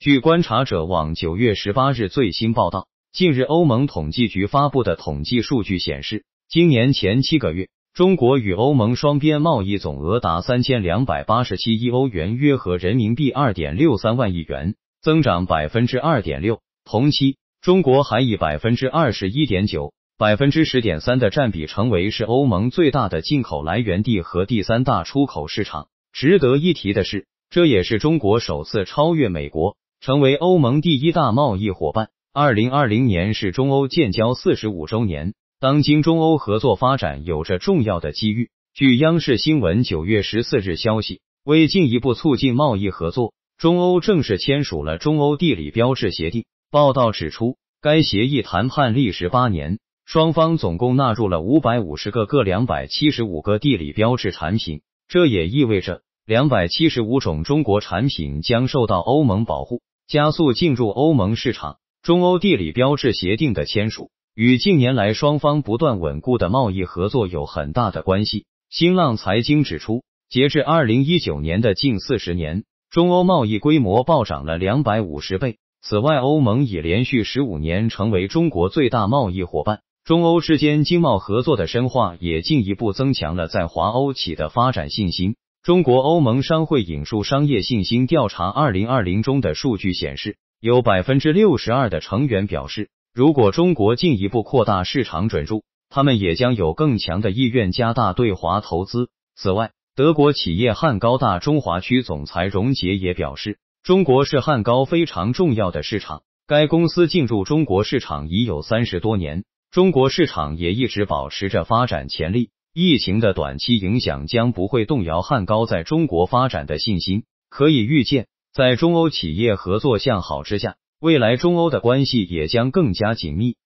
据观察者网九月十八日最新报道，近日欧盟统计局发布的统计数据显示，今年前七个月，中国与欧盟双边贸易总额达三千两百八十七亿欧元，约合人民币二点六三万亿元，增长百分之二点六。同期，中国还以百分之二十一点九、百分之十点三的占比，成为是欧盟最大的进口来源地和第三大出口市场。值得一提的是，这也是中国首次超越美国。成为欧盟第一大贸易伙伴。二零二零年是中欧建交四十五周年，当今中欧合作发展有着重要的机遇。据央视新闻九月十四日消息，为进一步促进贸易合作，中欧正式签署了中欧地理标志协定。报道指出，该协议谈判历时八年，双方总共纳入了五百五十个各两百七十五个地理标志产品，这也意味着两百七十五种中国产品将受到欧盟保护。加速进入欧盟市场，中欧地理标志协定的签署与近年来双方不断稳固的贸易合作有很大的关系。新浪财经指出，截至二零一九年的近四十年，中欧贸易规模暴涨了两百五十倍。此外，欧盟已连续十五年成为中国最大贸易伙伴。中欧之间经贸合作的深化，也进一步增强了在华欧企的发展信心。中国欧盟商会引述商业信心调查二零二零中的数据显示，有百分之六十二的成员表示，如果中国进一步扩大市场准入，他们也将有更强的意愿加大对华投资。此外，德国企业汉高大中华区总裁荣杰也表示，中国是汉高非常重要的市场。该公司进入中国市场已有三十多年，中国市场也一直保持着发展潜力。疫情的短期影响将不会动摇汉高在中国发展的信心。可以预见，在中欧企业合作向好之下，未来中欧的关系也将更加紧密。